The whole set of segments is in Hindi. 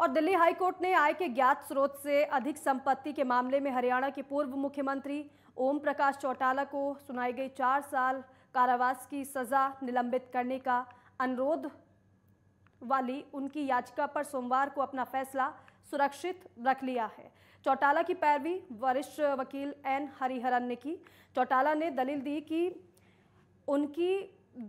और दिल्ली हाईकोर्ट ने आय के ज्ञात स्रोत से अधिक संपत्ति के मामले में हरियाणा के पूर्व मुख्यमंत्री ओम प्रकाश चौटाला को सुनाई गई चार साल कारावास की सजा निलंबित करने का अनुरोध वाली उनकी याचिका पर सोमवार को अपना फैसला सुरक्षित रख लिया है चौटाला की पैरवी वरिष्ठ वकील एन हरिहरन ने की चौटाला ने दलील दी कि उनकी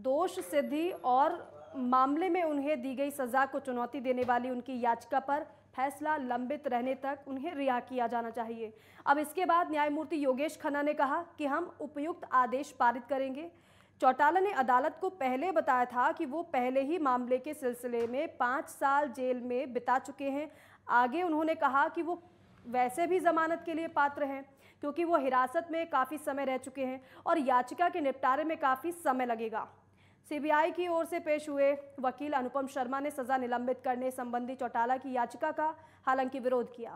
दोष सिद्धि और मामले में उन्हें दी गई सजा को चुनौती देने वाली उनकी याचिका पर फैसला लंबित रहने तक उन्हें रिहा किया जाना चाहिए अब इसके बाद न्यायमूर्ति योगेश खन्ना ने कहा कि हम उपयुक्त आदेश पारित करेंगे चौटाला ने अदालत को पहले बताया था कि वो पहले ही मामले के सिलसिले में पाँच साल जेल में बिता चुके हैं आगे उन्होंने कहा कि वो वैसे भी जमानत के लिए पात्र हैं क्योंकि वो हिरासत में काफ़ी समय रह चुके हैं और याचिका के निपटारे में काफ़ी समय लगेगा सीबीआई की ओर से पेश हुए वकील अनुपम शर्मा ने सजा निलंबित करने संबंधी चौटाला की याचिका का हालांकि विरोध किया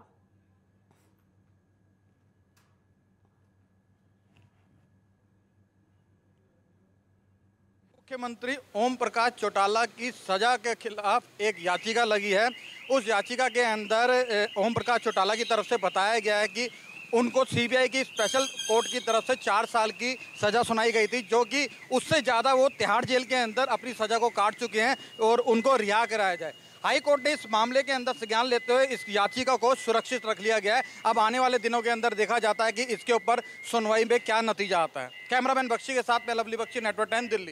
मुख्यमंत्री ओम प्रकाश चौटाला की सजा के खिलाफ एक याचिका लगी है उस याचिका के अंदर ओम प्रकाश चौटाला की तरफ से बताया गया है कि उनको सीबीआई की स्पेशल कोर्ट की तरफ से चार साल की सज़ा सुनाई गई थी जो कि उससे ज़्यादा वो तिहाड़ जेल के अंदर अपनी सज़ा को काट चुके हैं और उनको रिहा कराया जाए हाई कोर्ट ने इस मामले के अंदर संज्ञान लेते हुए इस याचिका को सुरक्षित रख लिया गया है अब आने वाले दिनों के अंदर देखा जाता है कि इसके ऊपर सुनवाई में क्या नतीजा आता है कैमरामैन बख्शी के साथ मैं लवली बख्शी नेटवर्क टाइम दिल्ली